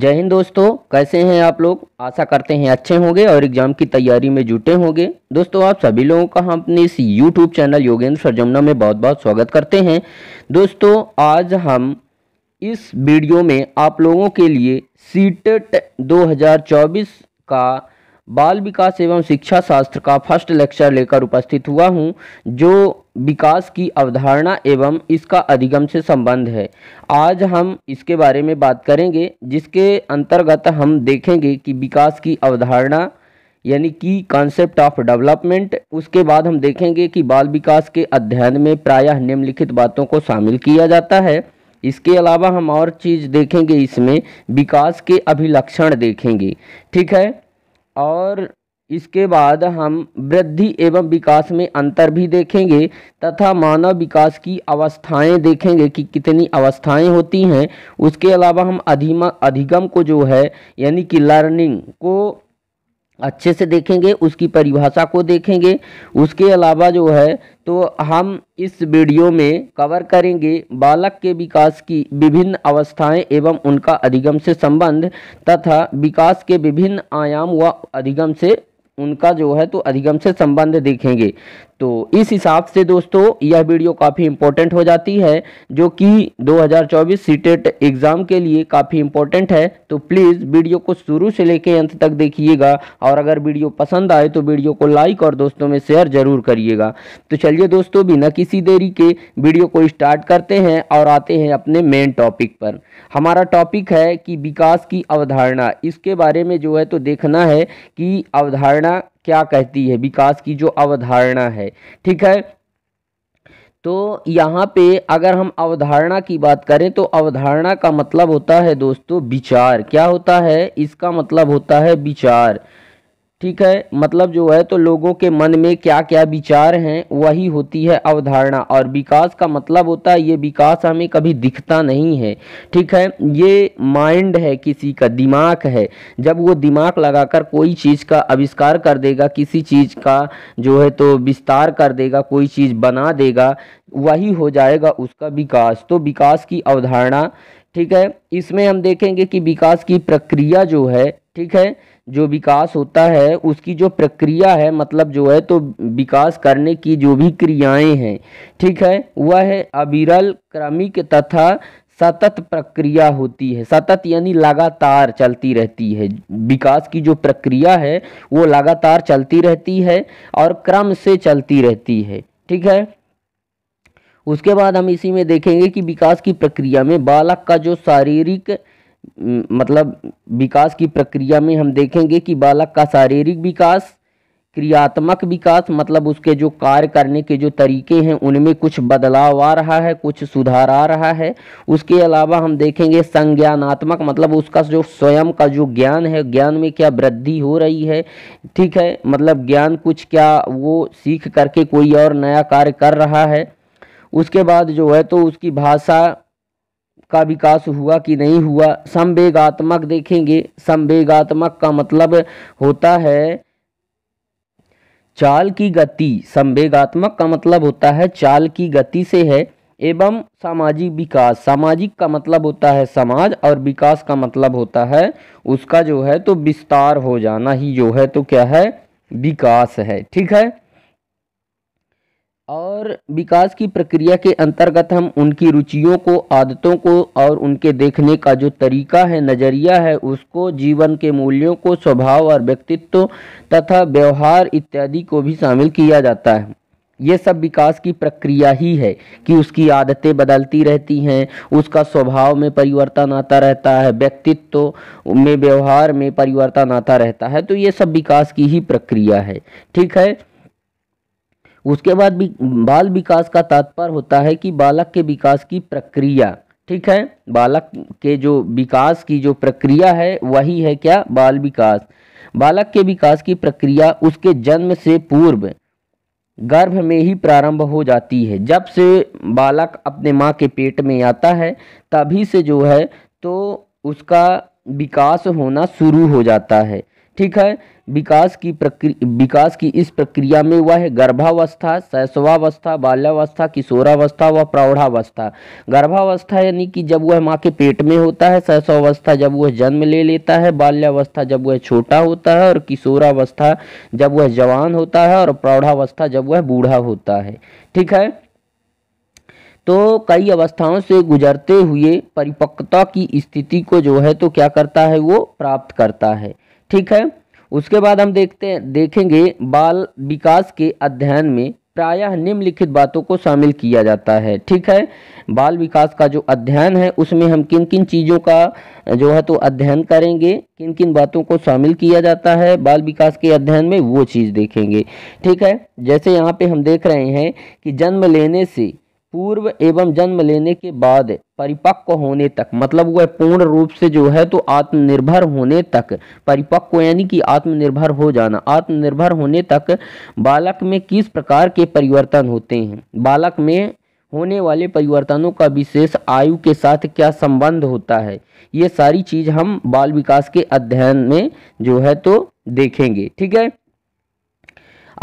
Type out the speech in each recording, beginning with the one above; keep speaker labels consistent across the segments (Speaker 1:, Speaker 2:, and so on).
Speaker 1: जय हिंद दोस्तों कैसे हैं आप लोग आशा करते हैं अच्छे होंगे और एग्जाम की तैयारी में जुटे होंगे दोस्तों आप सभी लोगों का हम अपने इस यूट्यूब चैनल योगेंद्र सरजमना में बहुत बहुत स्वागत करते हैं दोस्तों आज हम इस वीडियो में आप लोगों के लिए सीटेट 2024 का बाल विकास एवं शिक्षा शास्त्र का फर्स्ट लेक्चर लेकर उपस्थित हुआ हूँ जो विकास की अवधारणा एवं इसका अधिगम से संबंध है आज हम इसके बारे में बात करेंगे जिसके अंतर्गत हम देखेंगे कि विकास की अवधारणा यानी कि कॉन्सेप्ट ऑफ डेवलपमेंट उसके बाद हम देखेंगे कि बाल विकास के अध्ययन में प्रायः निम्नलिखित बातों को शामिल किया जाता है इसके अलावा हम और चीज़ देखेंगे इसमें विकास के अभिलक्षण देखेंगे ठीक है और इसके बाद हम वृद्धि एवं विकास में अंतर भी देखेंगे तथा मानव विकास की अवस्थाएं देखेंगे कि कितनी अवस्थाएं होती हैं उसके अलावा हम अधिमा अधिगम को जो है यानी कि लर्निंग को अच्छे से देखेंगे उसकी परिभाषा को देखेंगे उसके अलावा जो है तो हम इस वीडियो में कवर करेंगे बालक के विकास की विभिन्न अवस्थाएं एवं उनका अधिगम से संबंध तथा विकास के विभिन्न आयाम व अधिगम से उनका जो है तो अधिगम से संबंध देखेंगे तो इस हिसाब से दोस्तों यह वीडियो काफ़ी इंपॉर्टेंट हो जाती है जो कि 2024 सीटेट एग्ज़ाम के लिए काफ़ी इंपॉर्टेंट है तो प्लीज़ वीडियो को शुरू से लेकर अंत तक देखिएगा और अगर वीडियो पसंद आए तो वीडियो को लाइक और दोस्तों में शेयर ज़रूर करिएगा तो चलिए दोस्तों बिना किसी देरी के वीडियो को स्टार्ट करते हैं और आते हैं अपने मेन टॉपिक पर हमारा टॉपिक है कि विकास की अवधारणा इसके बारे में जो है तो देखना है कि अवधारणा क्या कहती है विकास की जो अवधारणा है ठीक है तो यहाँ पे अगर हम अवधारणा की बात करें तो अवधारणा का मतलब होता है दोस्तों विचार क्या होता है इसका मतलब होता है विचार ठीक है मतलब जो है तो लोगों के मन में क्या क्या विचार हैं वही होती है अवधारणा और विकास का मतलब होता है ये विकास हमें कभी दिखता नहीं है ठीक है ये माइंड है किसी का दिमाग है जब वो दिमाग लगाकर कोई चीज़ का आविष्कार कर देगा किसी चीज़ का जो है तो विस्तार कर देगा कोई चीज़ बना देगा वही हो जाएगा उसका विकास तो विकास की अवधारणा ठीक है इसमें हम देखेंगे कि विकास की प्रक्रिया जो है ठीक है जो विकास होता है उसकी जो प्रक्रिया है मतलब जो है तो विकास करने की जो भी क्रियाएं हैं ठीक है वह है अविरल क्रमिक तथा सतत प्रक्रिया होती है सतत यानी लगातार चलती रहती है विकास की जो प्रक्रिया है वो लगातार चलती रहती है और क्रम से चलती रहती है ठीक है उसके बाद हम इसी में देखेंगे कि विकास की प्रक्रिया में बालक का जो शारीरिक मतलब विकास की प्रक्रिया में हम देखेंगे कि बालक का शारीरिक विकास क्रियात्मक विकास मतलब उसके जो कार्य करने के जो तरीके हैं उनमें कुछ बदलाव आ रहा है कुछ सुधार आ रहा है उसके अलावा हम देखेंगे संज्ञानात्मक मतलब उसका जो स्वयं का जो ज्ञान है ज्ञान में क्या वृद्धि हो रही है ठीक है मतलब ज्ञान कुछ क्या वो सीख करके कोई और नया कार्य कर रहा है उसके बाद जो है तो उसकी भाषा का विकास हुआ कि नहीं हुआ संवेगात्मक देखेंगे संवेगात्मक का मतलब होता है चाल की गति संवेगात्मक का मतलब होता है चाल की गति से है एवं सामाजिक विकास सामाजिक का मतलब होता है समाज और विकास का मतलब होता है उसका जो है तो विस्तार हो जाना ही जो है तो क्या है विकास है ठीक है और विकास की प्रक्रिया के अंतर्गत हम उनकी रुचियों को आदतों को और उनके देखने का जो तरीका है नज़रिया है उसको जीवन के मूल्यों को स्वभाव और व्यक्तित्व तथा व्यवहार इत्यादि को भी शामिल किया जाता है ये सब विकास की प्रक्रिया ही है कि उसकी आदतें बदलती रहती हैं उसका स्वभाव में परिवर्तन आता रहता है व्यक्तित्व में व्यवहार में परिवर्तन आता रहता है तो ये सब विकास की ही प्रक्रिया है ठीक है उसके बाद भी बाल विकास का तात्पर्य होता है कि बालक के विकास की प्रक्रिया ठीक है बालक के जो विकास की जो प्रक्रिया है वही है क्या बाल विकास बालक के विकास की प्रक्रिया उसके जन्म से पूर्व गर्भ में ही प्रारंभ हो जाती है जब से बालक अपने माँ के पेट में आता है तभी से जो है तो उसका विकास होना शुरू हो जाता है ठीक है विकास की प्रक्रिया विकास की इस प्रक्रिया में वह गर्भावस्था शैशवावस्था बाल्यावस्था किशोरावस्था व प्रौढ़ावस्था गर्भावस्था यानी कि जब वह माँ के पेट में होता है शैशवावस्था जब वह जन्म ले लेता है बाल्यावस्था जब वह छोटा होता है और किशोरावस्था जब वह जवान होता है और प्रौढ़ावस्था जब वह बूढ़ा होता है ठीक है तो कई अवस्थाओं से गुजरते हुए परिपक्वता की स्थिति को जो है तो क्या करता है वो प्राप्त करता है ठीक है उसके बाद हम देखते हैं देखेंगे बाल विकास के अध्ययन में प्रायः निम्नलिखित बातों को शामिल किया जाता है ठीक है बाल विकास का जो अध्ययन है उसमें हम किन किन चीज़ों का जो है तो अध्ययन करेंगे किन किन बातों को शामिल किया जाता है बाल विकास के अध्ययन में वो चीज़ देखेंगे ठीक है जैसे यहाँ पे हम देख रहे हैं कि जन्म लेने से पूर्व एवं जन्म लेने के बाद परिपक्व होने तक मतलब वह पूर्ण रूप से जो है तो आत्मनिर्भर होने तक परिपक्व यानी कि आत्मनिर्भर हो जाना आत्मनिर्भर होने तक बालक में किस प्रकार के परिवर्तन होते हैं बालक में होने वाले परिवर्तनों का विशेष आयु के साथ क्या संबंध होता है ये सारी चीज़ हम बाल विकास के अध्ययन में जो है तो देखेंगे ठीक है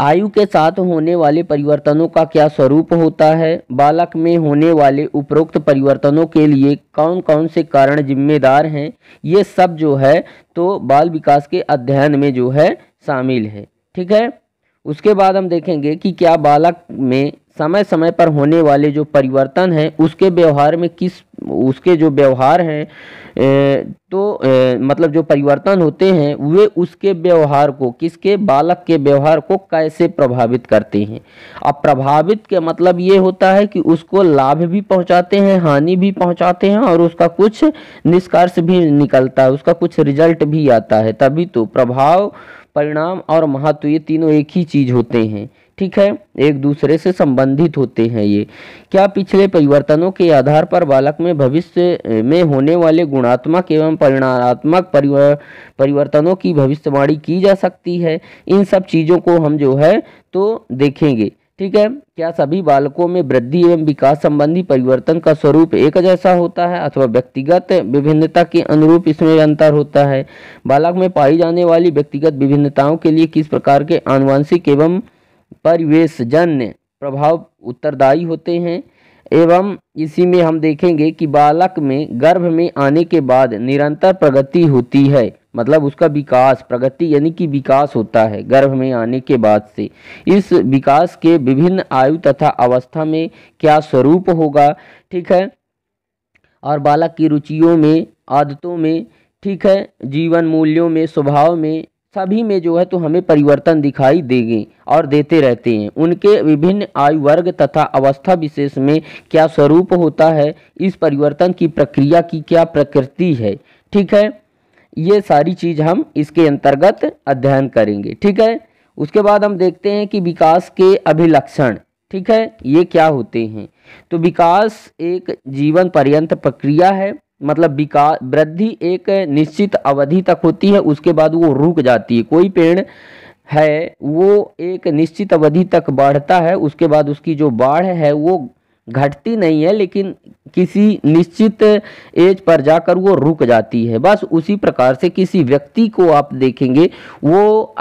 Speaker 1: आयु के साथ होने वाले परिवर्तनों का क्या स्वरूप होता है बालक में होने वाले उपरोक्त परिवर्तनों के लिए कौन कौन से कारण जिम्मेदार हैं ये सब जो है तो बाल विकास के अध्ययन में जो है शामिल है ठीक है उसके बाद हम देखेंगे कि क्या बालक में समय समय पर होने वाले जो परिवर्तन हैं उसके व्यवहार में किस उसके जो व्यवहार हैं तो मतलब जो परिवर्तन होते हैं वे उसके व्यवहार को किसके बालक के व्यवहार को कैसे प्रभावित करते हैं अब प्रभावित के मतलब ये होता है कि उसको लाभ भी पहुंचाते हैं हानि भी पहुंचाते हैं और उसका कुछ निष्कर्ष भी निकलता है उसका कुछ रिजल्ट भी आता है तभी तो प्रभाव परिणाम और महत्व ये तीनों एक ही चीज होते हैं ठीक है एक दूसरे से संबंधित होते हैं ये क्या पिछले परिवर्तनों के आधार पर बालक में भविष्य में होने वाले गुणात्मक एवं परिणामात्मक परिवर्तनों की भविष्यवाणी की जा सकती है इन सब चीज़ों को हम जो है तो देखेंगे ठीक है क्या सभी बालकों में वृद्धि एवं विकास संबंधी परिवर्तन का स्वरूप एक जैसा होता है अथवा व्यक्तिगत विभिन्नता के अनुरूप इसमें अंतर होता है बालक में पाई जाने वाली व्यक्तिगत विभिन्नताओं के लिए किस प्रकार के आनुवंशिक एवं परिवेशजन्य प्रभाव उत्तरदायी होते हैं एवं इसी में हम देखेंगे कि बालक में गर्भ में आने के बाद निरंतर प्रगति होती है मतलब उसका विकास प्रगति यानी कि विकास होता है गर्भ में आने के बाद से इस विकास के विभिन्न आयु तथा अवस्था में क्या स्वरूप होगा ठीक है और बालक की रुचियों में आदतों में ठीक है जीवन मूल्यों में स्वभाव में सभी में जो है तो हमें परिवर्तन दिखाई देंगे और देते रहते हैं उनके विभिन्न आयु वर्ग तथा अवस्था विशेष में क्या स्वरूप होता है इस परिवर्तन की प्रक्रिया की क्या प्रकृति है ठीक है ये सारी चीज़ हम इसके अंतर्गत अध्ययन करेंगे ठीक है उसके बाद हम देखते हैं कि विकास के अभिलक्षण ठीक है ये क्या होते हैं तो विकास एक जीवन पर्यंत प्रक्रिया है मतलब विकास वृद्धि एक निश्चित अवधि तक होती है उसके बाद वो रुक जाती है कोई पेड़ है वो एक निश्चित अवधि तक बढ़ता है उसके बाद उसकी जो बाढ़ है वो घटती नहीं है लेकिन किसी निश्चित एज पर जाकर वो रुक जाती है बस उसी प्रकार से किसी व्यक्ति को आप देखेंगे वो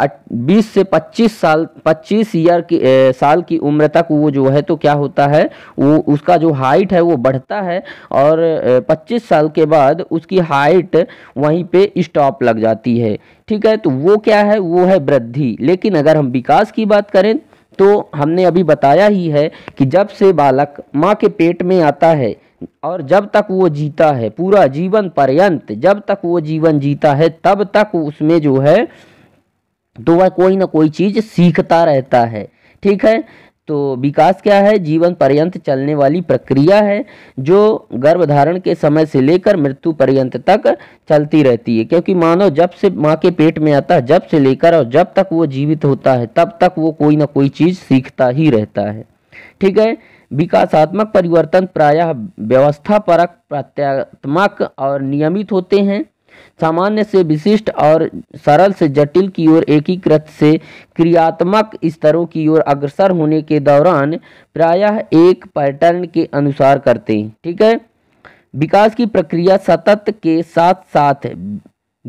Speaker 1: 20 से 25 साल 25 ईयर की ए, साल की उम्र तक वो जो है तो क्या होता है वो उसका जो हाइट है वो बढ़ता है और 25 साल के बाद उसकी हाइट वहीं पे स्टॉप लग जाती है ठीक है तो वो क्या है वो है वृद्धि लेकिन अगर हम विकास की बात करें तो हमने अभी बताया ही है कि जब से बालक माँ के पेट में आता है और जब तक वो जीता है पूरा जीवन पर्यंत जब तक वो जीवन जीता है तब तक उसमें जो है तो वह कोई ना कोई चीज़ सीखता रहता है ठीक है तो विकास क्या है जीवन पर्यंत चलने वाली प्रक्रिया है जो गर्भधारण के समय से लेकर मृत्यु पर्यंत तक चलती रहती है क्योंकि मानव जब से माँ के पेट में आता है जब से लेकर और जब तक वो जीवित होता है तब तक वो कोई ना कोई चीज़ सीखता ही रहता है ठीक है विकासात्मक परिवर्तन प्रायः व्यवस्था परक प्रत्यात्मक और नियमित होते हैं सामान्य से विशिष्ट और सरल से जटिल की ओर एकीकृत से क्रियात्मक स्तरों की ओर अग्रसर होने के दौरान प्रायः एक पैटर्न के अनुसार करते हैं ठीक है विकास की प्रक्रिया सतत के साथ साथ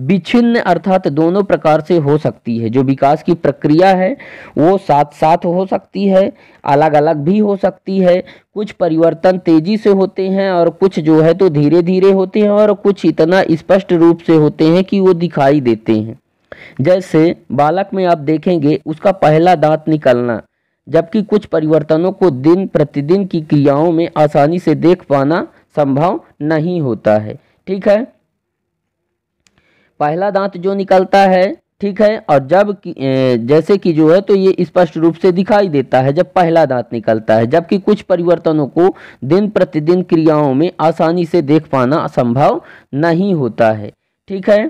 Speaker 1: विच्छिन्न अर्थात दोनों प्रकार से हो सकती है जो विकास की प्रक्रिया है वो साथ साथ हो सकती है अलग अलग भी हो सकती है कुछ परिवर्तन तेजी से होते हैं और कुछ जो है तो धीरे धीरे होते हैं और कुछ इतना स्पष्ट रूप से होते हैं कि वो दिखाई देते हैं जैसे बालक में आप देखेंगे उसका पहला दांत निकलना जबकि कुछ परिवर्तनों को दिन प्रतिदिन की क्रियाओं में आसानी से देख पाना संभव नहीं होता है ठीक है पहला दांत जो निकलता है ठीक है और जब कि, जैसे कि जो है तो ये स्पष्ट रूप से दिखाई देता है जब पहला दांत निकलता है जबकि कुछ परिवर्तनों को दिन प्रतिदिन क्रियाओं में आसानी से देख पाना असंभव नहीं होता है ठीक है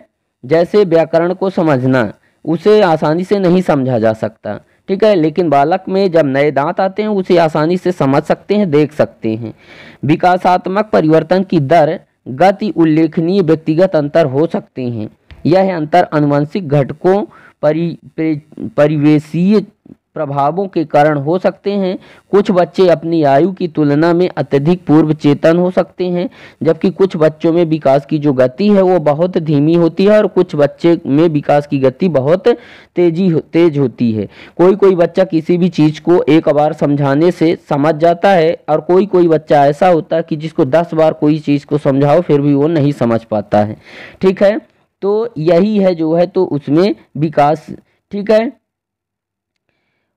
Speaker 1: जैसे व्याकरण को समझना उसे आसानी से नहीं समझा जा सकता ठीक है लेकिन बालक में जब नए दांत आते हैं उसे आसानी से समझ सकते हैं देख सकते हैं विकासात्मक परिवर्तन की दर गति उल्लेखनीय व्यक्तिगत अंतर हो सकते हैं यह अंतर अनुवंशिक घटकों परि परिवेशीय प्रभावों के कारण हो सकते हैं कुछ बच्चे अपनी आयु की तुलना में अत्यधिक पूर्व चेतन हो सकते हैं जबकि कुछ बच्चों में विकास की जो गति है वो बहुत धीमी होती है और कुछ बच्चे में विकास की गति बहुत तेजी हो तेज होती है कोई कोई बच्चा किसी भी चीज़ को एक बार समझाने से समझ जाता है और कोई कोई बच्चा ऐसा होता है कि जिसको दस बार कोई चीज़ को समझाओ फिर भी वो नहीं समझ पाता है ठीक है तो यही है जो है तो उसमें विकास ठीक है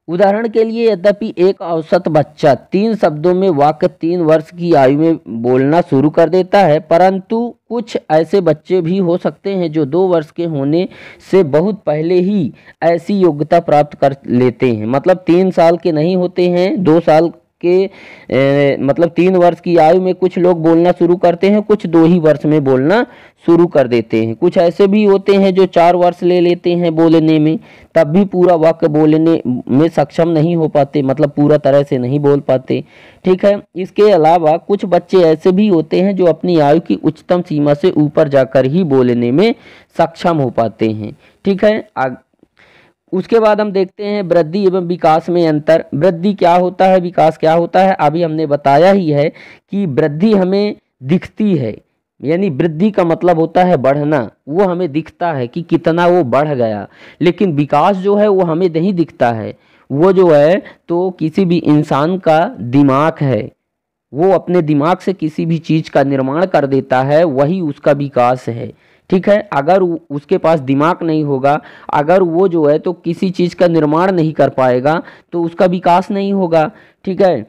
Speaker 1: उदाहरण के लिए यद्यपि एक औसत बच्चा तीन शब्दों में वाक्य तीन वर्ष की आयु में बोलना शुरू कर देता है परंतु कुछ ऐसे बच्चे भी हो सकते हैं जो दो वर्ष के होने से बहुत पहले ही ऐसी योग्यता प्राप्त कर लेते हैं मतलब तीन साल के नहीं होते हैं दो साल के ए, मतलब तीन वर्ष की आयु में कुछ लोग बोलना शुरू करते हैं कुछ दो ही वर्ष में बोलना शुरू कर देते हैं कुछ ऐसे भी होते हैं जो चार वर्ष ले लेते हैं बोलने में तब भी पूरा वाक्य बोलने में सक्षम नहीं हो पाते मतलब पूरा तरह से नहीं बोल पाते ठीक है इसके अलावा कुछ बच्चे ऐसे भी होते हैं जो अपनी आयु की उच्चतम सीमा से ऊपर जाकर ही बोलने में सक्षम हो पाते हैं ठीक है उसके बाद हम देखते हैं वृद्धि एवं विकास में अंतर वृद्धि क्या होता है विकास क्या होता है अभी हमने बताया ही है कि वृद्धि हमें दिखती है यानी वृद्धि का मतलब होता है बढ़ना वो हमें दिखता है कि कितना वो बढ़ गया लेकिन विकास जो है वो हमें नहीं दिखता है वो जो है तो किसी भी इंसान का दिमाग है वो अपने दिमाग से किसी भी चीज़ का निर्माण कर देता है वही उसका विकास है ठीक है अगर उसके पास दिमाग नहीं होगा अगर वो जो है तो किसी चीज़ का निर्माण नहीं कर पाएगा तो उसका विकास नहीं होगा ठीक है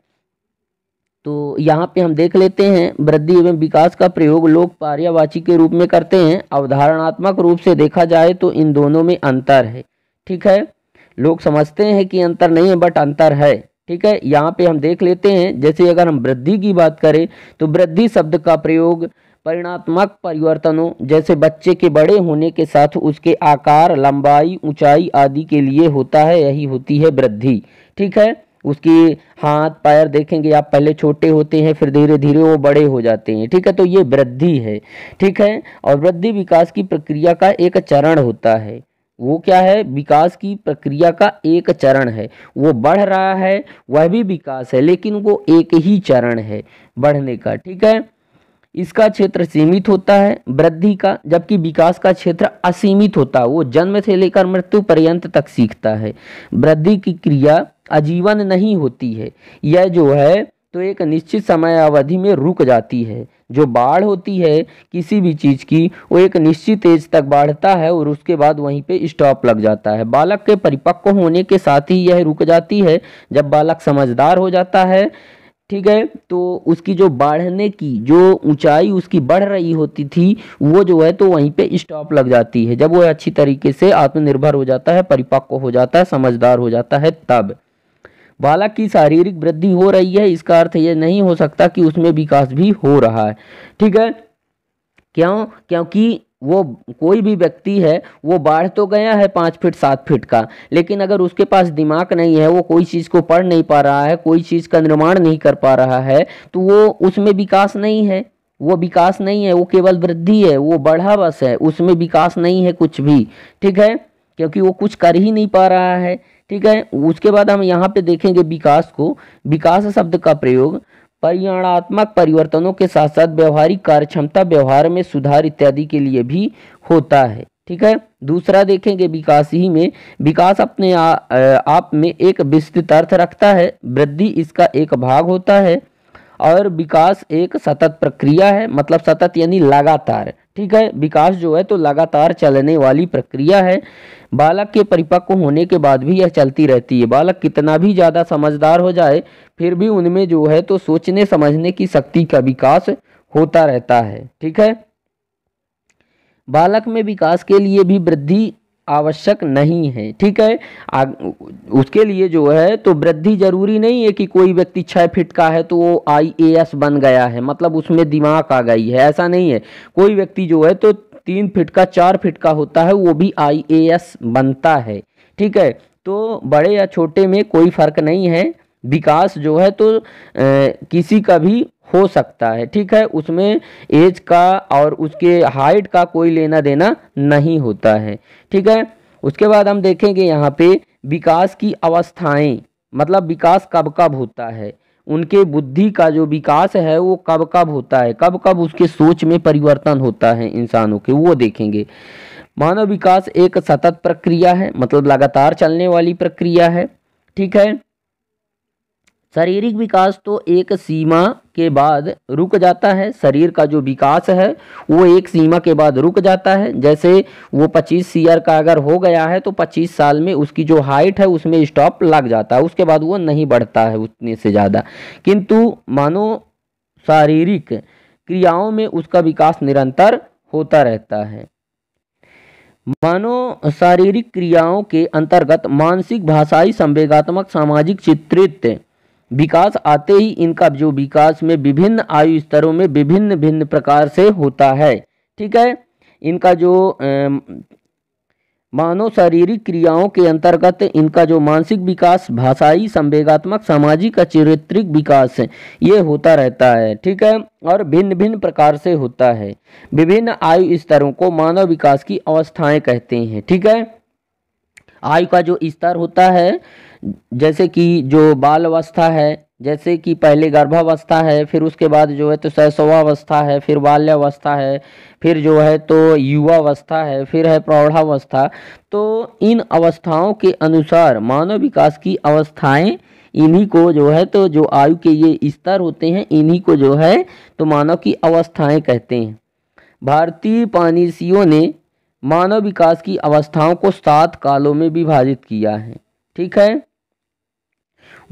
Speaker 1: तो यहाँ पे हम देख लेते हैं वृद्धि एवं विकास का प्रयोग लोग पर्यावाची के रूप में करते हैं अवधारणात्मक रूप से देखा जाए तो इन दोनों में अंतर है ठीक है लोग समझते हैं कि अंतर नहीं है बट अंतर है ठीक है यहाँ पे हम देख लेते हैं जैसे अगर हम वृद्धि की बात करें तो वृद्धि शब्द का प्रयोग परिणात्मक परिवर्तनों जैसे बच्चे के बड़े होने के साथ उसके आकार लंबाई ऊंचाई आदि के लिए होता है यही होती है वृद्धि ठीक है उसकी हाथ पैर देखेंगे आप पहले छोटे होते हैं फिर धीरे धीरे वो बड़े हो जाते हैं ठीक है तो ये वृद्धि है ठीक है और वृद्धि विकास की प्रक्रिया का एक चरण होता है वो क्या है विकास की प्रक्रिया का एक चरण है वो बढ़ रहा है वह भी विकास है लेकिन वो एक ही चरण है बढ़ने का ठीक है इसका क्षेत्र सीमित होता है वृद्धि का जबकि विकास का क्षेत्र असीमित होता है वो जन्म से लेकर मृत्यु पर्यंत तक सीखता है वृद्धि की क्रिया आजीवन नहीं होती है यह जो है तो एक निश्चित समय अवधि में रुक जाती है जो बाढ़ होती है किसी भी चीज़ की वो एक निश्चित एज तक बाढ़ता है और उसके बाद वहीं पे स्टॉप लग जाता है बालक के परिपक्व होने के साथ ही यह रुक जाती है जब बालक समझदार हो जाता है ठीक है तो उसकी जो बढ़ने की जो ऊंचाई उसकी बढ़ रही होती थी वो जो है तो वहीं पे स्टॉप लग जाती है जब वो अच्छी तरीके से आत्मनिर्भर हो जाता है परिपक्व हो जाता है समझदार हो जाता है तब बालक की शारीरिक वृद्धि हो रही है इसका अर्थ ये नहीं हो सकता कि उसमें विकास भी हो रहा है ठीक है क्यों क्योंकि वो कोई भी व्यक्ति है वो बाढ़ तो गया है पाँच फीट सात फीट का लेकिन अगर उसके पास दिमाग नहीं है वो कोई चीज़ को पढ़ नहीं पा रहा है कोई चीज़ का निर्माण नहीं कर पा रहा है तो वो उसमें विकास नहीं है वो विकास नहीं है वो केवल वृद्धि है वो बढ़ा बस है उसमें विकास नहीं है कुछ भी ठीक है क्योंकि वो कुछ कर ही नहीं पा रहा है ठीक है उसके बाद हम यहाँ पे देखेंगे विकास को विकास शब्द का प्रयोग परिमाणात्मक परिवर्तनों के साथ साथ व्यवहारिक कार्यक्षमता व्यवहार में सुधार इत्यादि के लिए भी होता है ठीक है दूसरा देखेंगे विकास ही में विकास अपने आ, आप में एक विस्तृत अर्थ रखता है वृद्धि इसका एक भाग होता है और विकास एक सतत प्रक्रिया है मतलब सतत यानी लगातार ठीक है विकास जो है तो लगातार चलने वाली प्रक्रिया है बालक के परिपक्व होने के बाद भी यह चलती रहती है बालक कितना भी ज़्यादा समझदार हो जाए फिर भी उनमें जो है तो सोचने समझने की शक्ति का विकास होता रहता है ठीक है बालक में विकास के लिए भी वृद्धि आवश्यक नहीं है ठीक है आ, उसके लिए जो है तो वृद्धि जरूरी नहीं है कि कोई व्यक्ति छः फिट का है तो वो आई ए एस बन गया है मतलब उसमें दिमाग आ गई है ऐसा नहीं है कोई व्यक्ति जो है तो तीन फिट का चार फिट का होता है वो भी आई ए एस बनता है ठीक है तो बड़े या छोटे में कोई फर्क नहीं है विकास जो है तो ए, किसी का भी हो सकता है ठीक है उसमें एज का और उसके हाइट का कोई लेना देना नहीं होता है ठीक है उसके बाद हम देखेंगे यहाँ पे विकास की अवस्थाएं मतलब विकास कब कब होता है उनके बुद्धि का जो विकास है वो कब कब होता है कब कब उसके सोच में परिवर्तन होता है इंसानों के वो देखेंगे मानव विकास एक सतत प्रक्रिया है मतलब लगातार चलने वाली प्रक्रिया है ठीक है शारीरिक विकास तो एक सीमा के बाद रुक जाता है शरीर का जो विकास है वो एक सीमा के बाद रुक जाता है जैसे वो 25 सीयर का अगर हो गया है तो 25 साल में उसकी जो हाइट है उसमें स्टॉप लग जाता है उसके बाद वो नहीं बढ़ता है उतने से ज़्यादा किंतु मानो शारीरिक क्रियाओं में उसका विकास निरंतर होता रहता है मानो शारीरिक क्रियाओं के अंतर्गत मानसिक भाषाई संवेगात्मक सामाजिक चित्रित विकास आते ही इनका जो विकास में विभिन्न आयु स्तरों में विभिन्न भिन्न प्रकार से होता है ठीक है इनका जो मानव शारीरिक क्रियाओं के अंतर्गत इनका जो मानसिक विकास भाषाई संवेगात्मक सामाजिक और चरित्रिक विकास ये होता रहता है ठीक है और भिन्न भिन्न प्रकार से होता है विभिन्न आयु स्तरों को मानव विकास की अवस्थाएं कहते हैं ठीक है आयु का जो स्तर होता है जैसे कि जो बाल अवस्था है जैसे कि पहले गर्भावस्था है फिर उसके बाद जो है तो शैशवावस्था है फिर बाल्यावस्था है फिर जो है तो युवावस्था है फिर है प्रौढ़ावस्था तो इन अवस्थाओं के अनुसार मानव विकास की अवस्थाएं इन्हीं को जो है तो जो आयु के ये स्तर होते हैं इन्हीं को जो है तो मानव की अवस्थाएं कहते हैं भारतीय पानीसियों ने मानव विकास की अवस्थाओं को सात कालों में विभाजित किया है ठीक है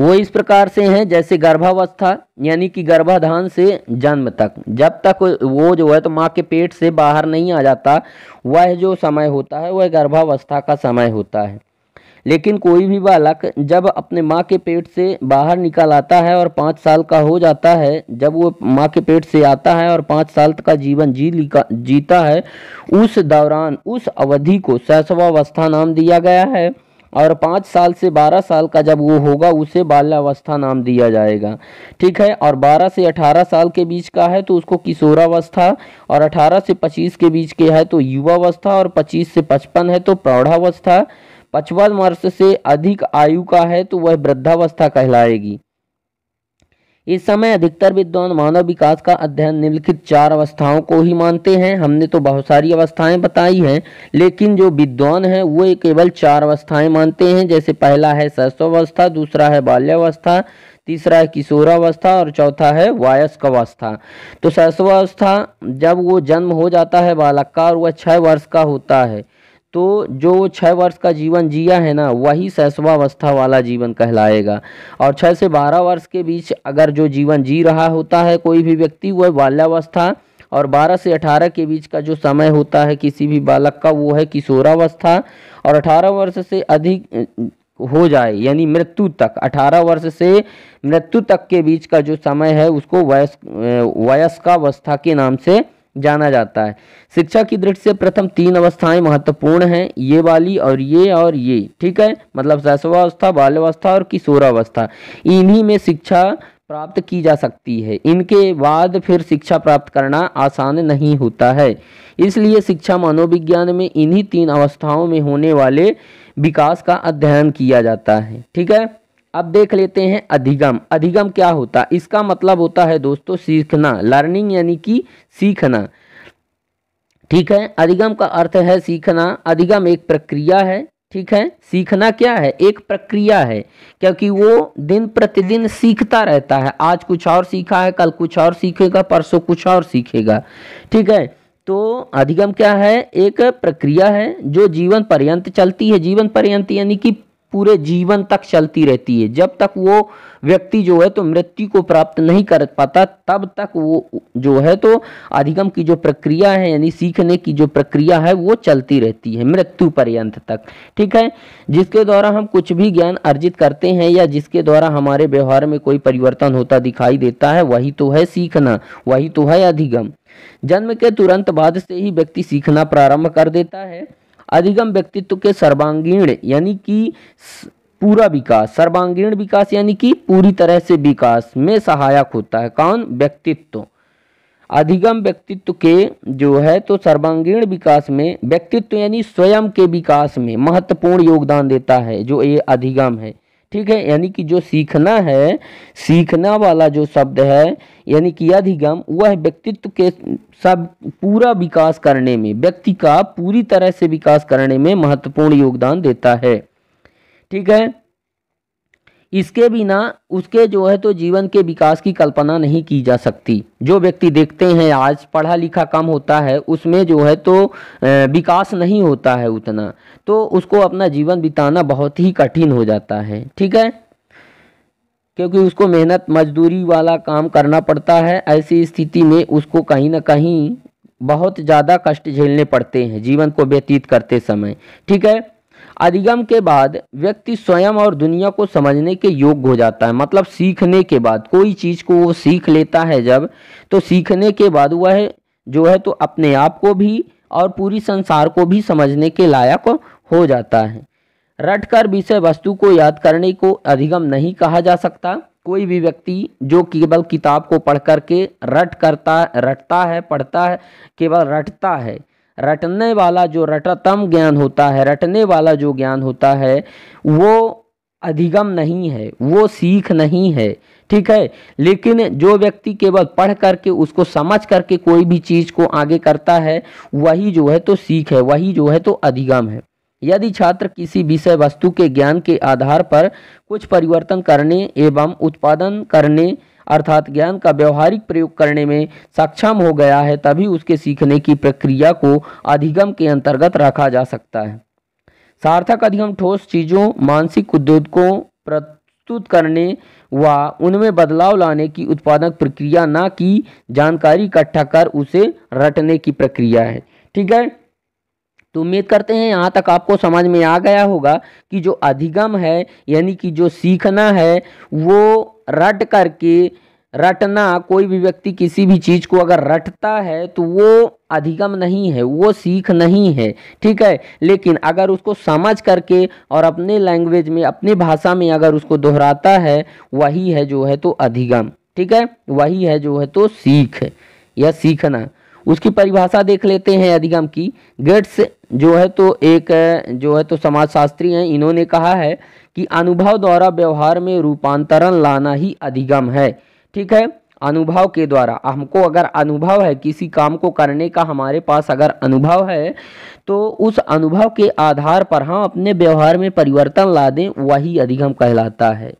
Speaker 1: वो इस प्रकार से हैं जैसे गर्भावस्था यानी कि गर्भाधान से जन्म तक जब तक वो जो है तो माँ के पेट से बाहर नहीं आ जाता वह जो समय होता है वह गर्भावस्था का समय होता है लेकिन कोई भी बालक जब अपने माँ के पेट से बाहर निकल आता है और पाँच साल का हो जाता है जब वो माँ के पेट से आता है और पाँच साल का जीवन जी जीता है उस दौरान उस अवधि को शैशवावस्था नाम दिया गया है और पाँच साल से बारह साल का जब वो होगा उसे बाल्यावस्था नाम दिया जाएगा ठीक है और बारह से अठारह साल के बीच का है तो उसको किशोरावस्था और अठारह से पच्चीस के बीच के है तो युवावस्था और पच्चीस से पचपन है तो प्रौढ़ावस्था पचपन वर्ष से अधिक आयु का है तो वह वृद्धावस्था कहलाएगी इस समय अधिकतर विद्वान मानव विकास का अध्ययन निम्नलिखित चार अवस्थाओं को ही मानते हैं हमने तो बहुत सारी अवस्थाएं बताई हैं लेकिन जो विद्वान हैं वो केवल चार अवस्थाएं मानते हैं जैसे पहला है शैशवावस्था दूसरा है बाल्यावस्था तीसरा है किशोरावस्था और चौथा है वायस्क अवस्था तो शैशवावस्था जब वो जन्म हो जाता है बालक का और वह छः वर्ष का होता है तो जो छः वर्ष का जीवन जिया है ना वही शैशवावस्था वाला जीवन कहलाएगा और छः से बारह वर्ष के बीच अगर जो जीवन जी रहा होता है कोई भी व्यक्ति वह बाल्यावस्था और 12 से 18 के बीच का जो समय होता है किसी भी बालक का वो है किशोरावस्था और 18 वर्ष से अधिक हो जाए यानी मृत्यु तक 18 वर्ष से मृत्यु तक के बीच का जो समय है उसको वयस्क वयस्कावस्था के नाम से जाना जाता है शिक्षा की दृष्टि से प्रथम तीन अवस्थाएं महत्वपूर्ण हैं ये वाली और ये और ये ठीक है मतलब शैशवावस्था बाल्यावस्था और किशोरावस्था इन्हीं में शिक्षा प्राप्त की जा सकती है इनके बाद फिर शिक्षा प्राप्त करना आसान नहीं होता है इसलिए शिक्षा मनोविज्ञान में इन्हीं तीन अवस्थाओं में होने वाले विकास का अध्ययन किया जाता है ठीक है अब देख लेते हैं अधिगम अधिगम क्या होता है इसका मतलब होता है दोस्तों सीखना लर्निंग यानी कि सीखना ठीक है अधिगम का अर्थ है सीखना अधिगम एक प्रक्रिया है ठीक है सीखना क्या है एक प्रक्रिया है क्योंकि वो दिन प्रतिदिन सीखता रहता है आज कुछ और सीखा है कल कुछ और सीखेगा परसों कुछ और सीखेगा ठीक है तो अधिगम क्या है एक प्रक्रिया है जो जीवन पर्यंत चलती है जीवन पर्यंत यानी कि पूरे जीवन तक चलती रहती है जब तक वो व्यक्ति जो है तो मृत्यु को प्राप्त नहीं कर पाता तब तक वो जो है तो अधिगम की जो प्रक्रिया है यानी सीखने की जो प्रक्रिया है वो चलती रहती है मृत्यु पर्यंत तक ठीक है जिसके द्वारा हम कुछ भी ज्ञान अर्जित करते हैं या जिसके द्वारा हमारे व्यवहार में कोई परिवर्तन होता दिखाई देता है वही तो है सीखना वही तो है अधिगम जन्म के तुरंत बाद से ही व्यक्ति सीखना प्रारंभ कर देता है अधिगम व्यक्तित्व के सर्वांगीण यानी कि पूरा विकास सर्वांगीण विकास यानी कि पूरी तरह से विकास में सहायक होता है कौन व्यक्तित्व अधिगम व्यक्तित्व के जो है तो सर्वांगीण विकास में व्यक्तित्व यानी स्वयं के विकास में महत्वपूर्ण योगदान देता है जो ये अधिगम है ठीक है यानी कि जो सीखना है सीखना वाला जो शब्द है यानी कि अधिगम वह व्यक्तित्व के सब पूरा विकास करने में व्यक्ति का पूरी तरह से विकास करने में महत्वपूर्ण योगदान देता है ठीक है इसके बिना उसके जो है तो जीवन के विकास की कल्पना नहीं की जा सकती जो व्यक्ति देखते हैं आज पढ़ा लिखा कम होता है उसमें जो है तो विकास नहीं होता है उतना तो उसको अपना जीवन बिताना बहुत ही कठिन हो जाता है ठीक है क्योंकि उसको मेहनत मजदूरी वाला काम करना पड़ता है ऐसी स्थिति में उसको कहीं ना कहीं बहुत ज़्यादा कष्ट झेलने पड़ते हैं जीवन को व्यतीत करते समय ठीक है अधिगम के बाद व्यक्ति स्वयं और दुनिया को समझने के योग्य हो जाता है मतलब सीखने के बाद कोई चीज़ को वो सीख लेता है जब तो सीखने के बाद वह जो है तो अपने आप को भी और पूरी संसार को भी समझने के लायक हो जाता है रटकर विषय वस्तु को याद करने को अधिगम नहीं कहा जा सकता कोई भी व्यक्ति जो केवल किताब को पढ़ करके रट करता रटता है पढ़ता है केवल रटता है रटने वाला जो रटतम ज्ञान होता है रटने वाला जो ज्ञान होता है वो अधिगम नहीं है वो सीख नहीं है ठीक है लेकिन जो व्यक्ति केवल पढ़ करके उसको समझ करके कोई भी चीज़ को आगे करता है वही जो है तो सीख है वही जो है तो अधिगम है यदि छात्र किसी विषय वस्तु के ज्ञान के आधार पर कुछ परिवर्तन करने एवं उत्पादन करने अर्थात ज्ञान का व्यवहारिक प्रयोग करने में सक्षम हो गया है तभी उसके सीखने की प्रक्रिया को अधिगम के अंतर्गत रखा जा सकता है सार्थक अधिगम ठोस चीज़ों मानसिक उद्योगों प्रस्तुत करने व उनमें बदलाव लाने की उत्पादक प्रक्रिया ना कि जानकारी इकट्ठा कर उसे रटने की प्रक्रिया है ठीक है तो उम्मीद करते हैं यहाँ तक आपको समझ में आ गया होगा कि जो अधिगम है यानी कि जो सीखना है वो रट करके रटना कोई भी व्यक्ति किसी भी चीज़ को अगर रटता है तो वो अधिगम नहीं है वो सीख नहीं है ठीक है लेकिन अगर उसको समझ करके और अपने लैंग्वेज में अपनी भाषा में अगर उसको दोहराता है वही है जो है तो अधिगम ठीक है वही है जो है तो सीख या सीखना उसकी परिभाषा देख लेते हैं अधिगम की गेट्स जो है तो एक जो है तो समाजशास्त्री हैं इन्होंने कहा है कि अनुभव द्वारा व्यवहार में रूपांतरण लाना ही अधिगम है ठीक है अनुभव के द्वारा हमको अगर अनुभव है किसी काम को करने का हमारे पास अगर अनुभव है तो उस अनुभव के आधार पर हम अपने व्यवहार में परिवर्तन ला दें वही अधिगम कहलाता है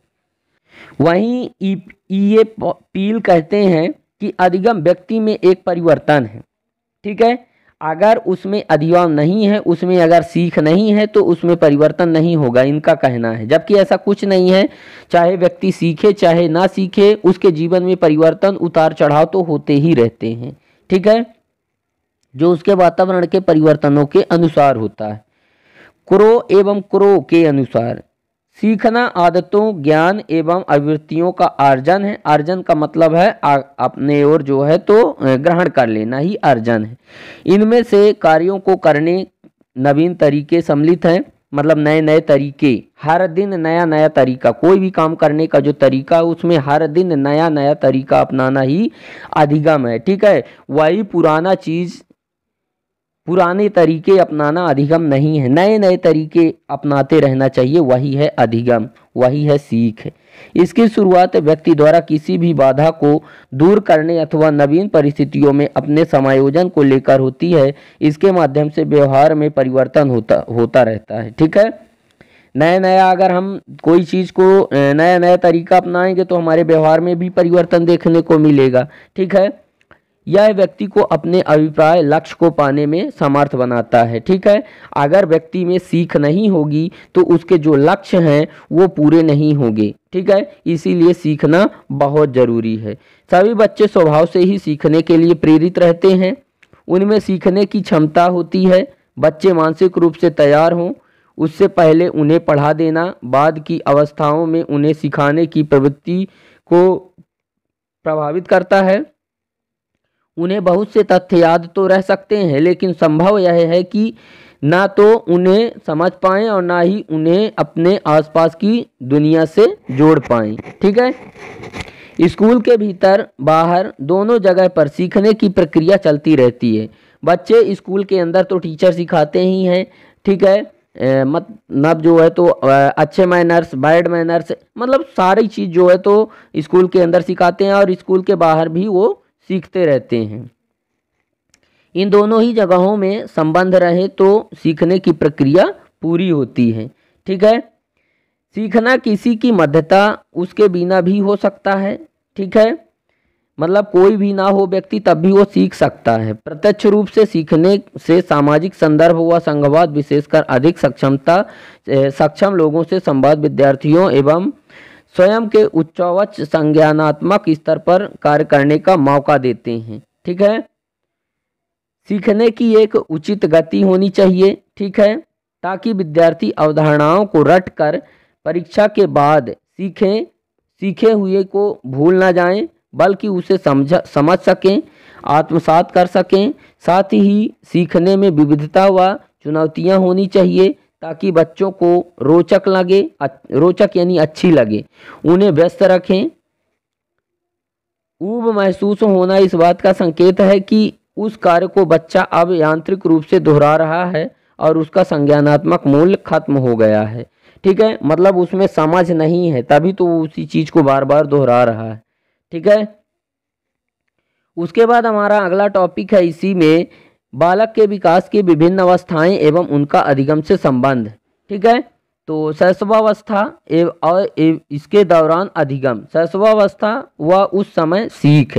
Speaker 1: वहीं ये पील कहते हैं कि अधिगम व्यक्ति में एक परिवर्तन है ठीक है अगर उसमें अधिवाम नहीं है उसमें अगर सीख नहीं है तो उसमें परिवर्तन नहीं होगा इनका कहना है जबकि ऐसा कुछ नहीं है चाहे व्यक्ति सीखे चाहे ना सीखे उसके जीवन में परिवर्तन उतार चढ़ाव तो होते ही रहते हैं ठीक है जो उसके वातावरण के परिवर्तनों के अनुसार होता है क्रो एवं क्रो के अनुसार सीखना आदतों ज्ञान एवं अभिवृत्तियों का अर्जन है अर्जन का मतलब है अपने ओर जो है तो ग्रहण कर लेना ही अर्जन है इनमें से कार्यों को करने नवीन तरीके सम्मिलित हैं मतलब नए नए तरीके हर दिन नया नया तरीका कोई भी काम करने का जो तरीका है उसमें हर दिन नया नया तरीका अपनाना ही अधिगम है ठीक है वही पुराना चीज़ पुराने तरीके अपनाना अधिगम नहीं है नए नए तरीके अपनाते रहना चाहिए वही है अधिगम वही है सीख इसकी शुरुआत व्यक्ति द्वारा किसी भी बाधा को दूर करने अथवा नवीन परिस्थितियों में अपने समायोजन को लेकर होती है इसके माध्यम से व्यवहार में परिवर्तन होता होता रहता है ठीक है नया नया अगर हम कोई चीज़ को नया नया तरीका अपनाएंगे तो हमारे व्यवहार में भी परिवर्तन देखने को मिलेगा ठीक है यह व्यक्ति को अपने अभिप्राय लक्ष्य को पाने में समर्थ बनाता है ठीक है अगर व्यक्ति में सीख नहीं होगी तो उसके जो लक्ष्य हैं वो पूरे नहीं होंगे ठीक है इसीलिए सीखना बहुत ज़रूरी है सभी बच्चे स्वभाव से ही सीखने के लिए प्रेरित रहते हैं उनमें सीखने की क्षमता होती है बच्चे मानसिक रूप से तैयार हों उससे पहले उन्हें पढ़ा देना बाद की अवस्थाओं में उन्हें सिखाने की प्रवृत्ति को प्रभावित करता है उन्हें बहुत से तथ्य याद तो रह सकते हैं लेकिन संभव यह है कि ना तो उन्हें समझ पाएँ और ना ही उन्हें अपने आसपास की दुनिया से जोड़ पाएँ ठीक है स्कूल के भीतर बाहर दोनों जगह पर सीखने की प्रक्रिया चलती रहती है बच्चे स्कूल के अंदर तो टीचर सिखाते ही हैं ठीक है मत नब जो है तो अच्छे मैनर्स बैड मैनर्स मतलब सारी चीज़ जो है तो स्कूल के अंदर सिखाते हैं और स्कूल के बाहर भी वो सीखते रहते हैं इन दोनों ही जगहों में संबंध रहे तो सीखने की प्रक्रिया पूरी होती है ठीक है सीखना किसी की मध्यता उसके बिना भी हो सकता है ठीक है मतलब कोई भी ना हो व्यक्ति तब भी वो सीख सकता है प्रत्यक्ष रूप से सीखने से सामाजिक संदर्भ व संघवाद विशेषकर अधिक सक्षमता सक्षम लोगों से संवाद विद्यार्थियों एवं स्वयं के उच्चावच संज्ञानात्मक स्तर पर कार्य करने का मौका देते हैं ठीक है सीखने की एक उचित गति होनी चाहिए ठीक है ताकि विद्यार्थी अवधारणाओं को रट कर परीक्षा के बाद सीखें सीखे हुए को भूल ना जाएं बल्कि उसे समझ समझ सकें आत्मसात कर सकें साथ ही सीखने में विविधता व चुनौतियां होनी चाहिए ताकि बच्चों को रोचक लगे रोचक यानी अच्छी लगे उन्हें व्यस्त रखें ऊब महसूस होना इस बात का संकेत है कि उस कार्य को बच्चा अब यांत्रिक रूप से दोहरा रहा है और उसका संज्ञानात्मक मूल्य खत्म हो गया है ठीक है मतलब उसमें समझ नहीं है तभी तो वो उसी चीज़ को बार बार दोहरा रहा है ठीक है उसके बाद हमारा अगला टॉपिक है इसी में बालक के विकास की विभिन्न अवस्थाएं एवं उनका अधिगम से संबंध ठीक है तो शैशवावस्था और एव इसके दौरान अधिगम शैशवावस्था वह उस समय सीख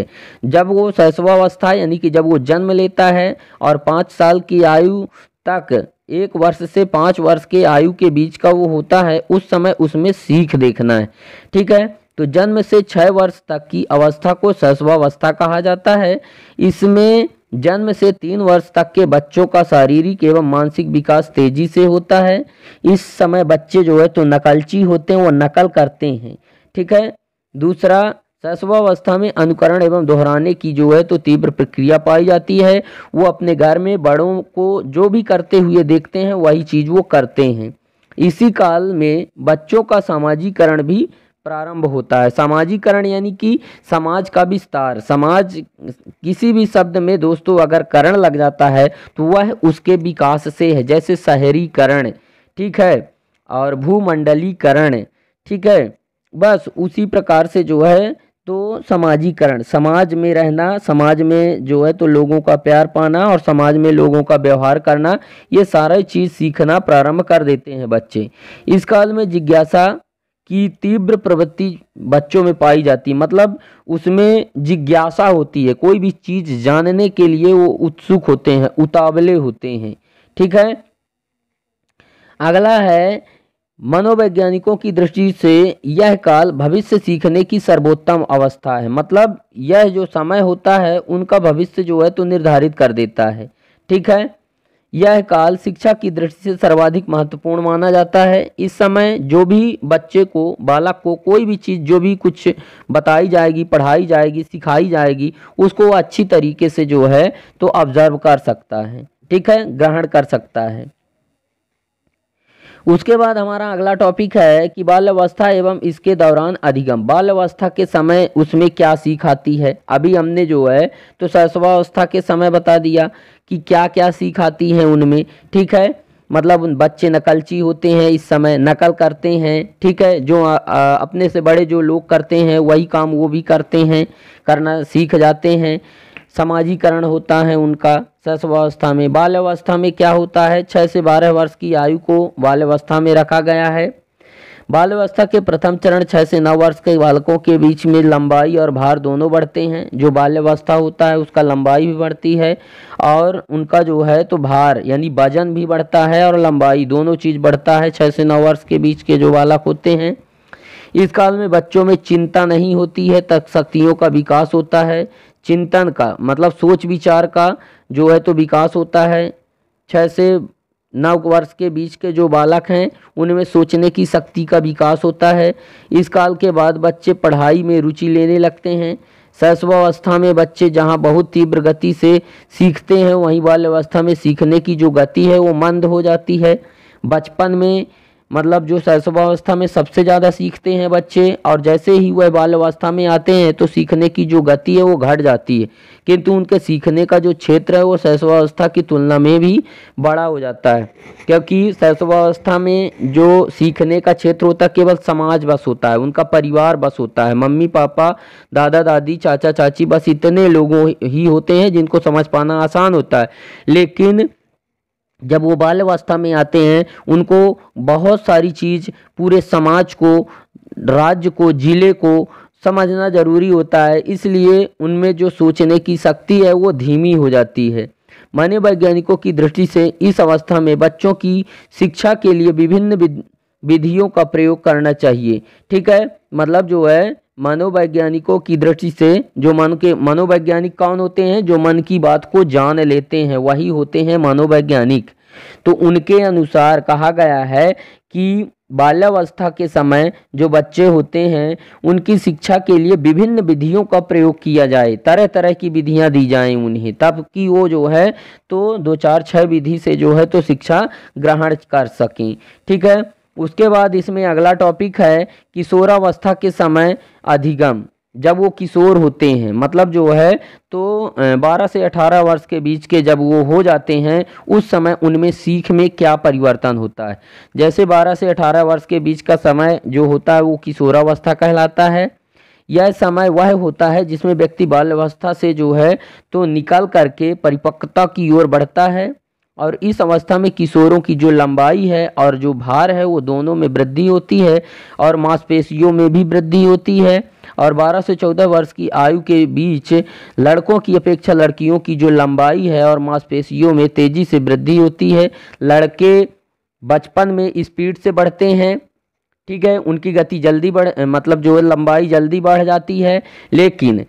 Speaker 1: जब वो शैशवावस्था यानी कि जब वो जन्म लेता है और पाँच साल की आयु तक एक वर्ष से पाँच वर्ष के आयु के बीच का वो होता है उस समय उसमें सीख देखना है ठीक है तो जन्म से छः वर्ष तक की अवस्था को शैशवावस्था कहा जाता है इसमें जन्म से तीन वर्ष तक के बच्चों का शारीरिक एवं मानसिक विकास तेजी से होता है इस समय बच्चे जो है तो नकलची होते हैं और नकल करते हैं ठीक है दूसरा शैशवावस्था में अनुकरण एवं दोहराने की जो है तो तीव्र प्रक्रिया पाई जाती है वो अपने घर में बड़ों को जो भी करते हुए देखते हैं वही चीज़ वो करते हैं इसी काल में बच्चों का सामाजिकरण भी प्रारंभ होता है सामाजिकरण यानी कि समाज का विस्तार समाज किसी भी शब्द में दोस्तों अगर करण लग जाता है तो वह उसके विकास से है जैसे शहरीकरण ठीक है और भूमंडलीकरण ठीक है बस उसी प्रकार से जो है तो समाजीकरण समाज में रहना समाज में जो है तो लोगों का प्यार पाना और समाज में लोगों का व्यवहार करना ये सारे चीज़ सीखना प्रारंभ कर देते हैं बच्चे इस काल में जिज्ञासा की तीव्र प्रवृत्ति बच्चों में पाई जाती है मतलब उसमें जिज्ञासा होती है कोई भी चीज़ जानने के लिए वो उत्सुक होते हैं उतावले होते हैं ठीक है अगला है मनोवैज्ञानिकों की दृष्टि से यह काल भविष्य सीखने की सर्वोत्तम अवस्था है मतलब यह जो समय होता है उनका भविष्य जो है तो निर्धारित कर देता है ठीक है यह काल शिक्षा की दृष्टि से सर्वाधिक महत्वपूर्ण माना जाता है इस समय जो भी बच्चे को बालक को कोई भी चीज़ जो भी कुछ बताई जाएगी पढ़ाई जाएगी सिखाई जाएगी उसको अच्छी तरीके से जो है तो ऑब्जर्व कर सकता है ठीक है ग्रहण कर सकता है उसके बाद हमारा अगला टॉपिक है कि बाल्यावस्था एवं इसके दौरान अधिगम बाल्यावस्था के समय उसमें क्या सीख आती है अभी हमने जो है तो शैशवावस्था के समय बता दिया कि क्या क्या सीख आती है उनमें ठीक है मतलब बच्चे नकलची होते हैं इस समय नकल करते हैं ठीक है जो आ, आ, अपने से बड़े जो लोग करते हैं वही काम वो भी करते हैं करना सीख जाते हैं समाजीकरण होता है उनका शैशवावस्था में बाल्यावस्था में क्या होता है छः से बारह वर्ष की आयु को बाल्यावस्था में रखा गया है बाल्यावस्था के प्रथम चरण छः से नौ वर्ष के बालकों के बीच में लंबाई और भार दोनों बढ़ते हैं जो बाल्यावस्था होता है उसका लंबाई भी बढ़ती है और उनका जो है तो भार यानी वजन भी बढ़ता है और लंबाई दोनों चीज़ बढ़ता है छः से नौ वर्ष के बीच के जो बालक होते हैं इस काल में बच्चों में चिंता नहीं होती है तक शक्तियों का विकास होता है चिंतन का मतलब सोच विचार का जो है तो विकास होता है छः से नौ वर्ष के बीच के जो बालक हैं उनमें सोचने की शक्ति का विकास होता है इस काल के बाद बच्चे पढ़ाई में रुचि लेने लगते हैं शैशवावस्था में बच्चे जहाँ बहुत तीव्र गति से सीखते हैं वहीं बाल्यावस्था में सीखने की जो गति है वो मंद हो जाती है बचपन में मतलब जो शैशवावस्था में सबसे ज़्यादा सीखते हैं बच्चे और जैसे ही वह अवस्था में आते हैं तो सीखने की जो गति है वो घट जाती है किंतु उनके सीखने का जो क्षेत्र है वो शैशवावस्था की तुलना में भी बड़ा हो जाता है क्योंकि शैशवावस्था में जो सीखने का क्षेत्र होता है केवल समाज बस होता है उनका परिवार बस होता है मम्मी पापा दादा दादी चाचा चाची बस इतने लोगों ही होते हैं जिनको समझ पाना आसान होता है लेकिन जब वो बाल्यवस्था में आते हैं उनको बहुत सारी चीज़ पूरे समाज को राज्य को ज़िले को समझना ज़रूरी होता है इसलिए उनमें जो सोचने की शक्ति है वो धीमी हो जाती है मान्य वैज्ञानिकों की दृष्टि से इस अवस्था में बच्चों की शिक्षा के लिए विभिन्न विधियों का प्रयोग करना चाहिए ठीक है मतलब जो है मनोवैज्ञानिकों की दृष्टि से जो मन के मनोवैज्ञानिक कौन होते हैं जो मन की बात को जान लेते हैं वही होते हैं मनोवैज्ञानिक तो उनके अनुसार कहा गया है कि बाल्यावस्था के समय जो बच्चे होते हैं उनकी शिक्षा के लिए विभिन्न विधियों का प्रयोग किया जाए तरह तरह की विधियां दी जाएं उन्हें तब कि वो जो है तो दो चार छः विधि से जो है तो शिक्षा ग्रहण कर सकें ठीक है उसके बाद इसमें अगला टॉपिक है किशोरावस्था के समय अधिगम जब वो किशोर होते हैं मतलब जो है तो 12 से 18 वर्ष के बीच के जब वो हो जाते हैं उस समय उनमें सीख में क्या परिवर्तन होता है जैसे 12 से 18 वर्ष के बीच का समय जो होता है वो किशोरावस्था कहलाता है यह समय वह होता है जिसमें व्यक्ति बाल्यावस्था से जो है तो निकल करके परिपक्वता की ओर बढ़ता है और इस अवस्था में किशोरों की जो लंबाई है और जो भार है वो दोनों में वृद्धि होती है और मांसपेशियों में भी वृद्धि होती है और 12 से 14 वर्ष की आयु के बीच लड़कों की अपेक्षा लड़कियों की जो लंबाई है और मांसपेशियों में तेज़ी से वृद्धि होती है लड़के बचपन में स्पीड से बढ़ते हैं ठीक है उनकी गति जल्दी बढ़ मतलब जो लंबाई जल्दी बढ़ जाती है लेकिन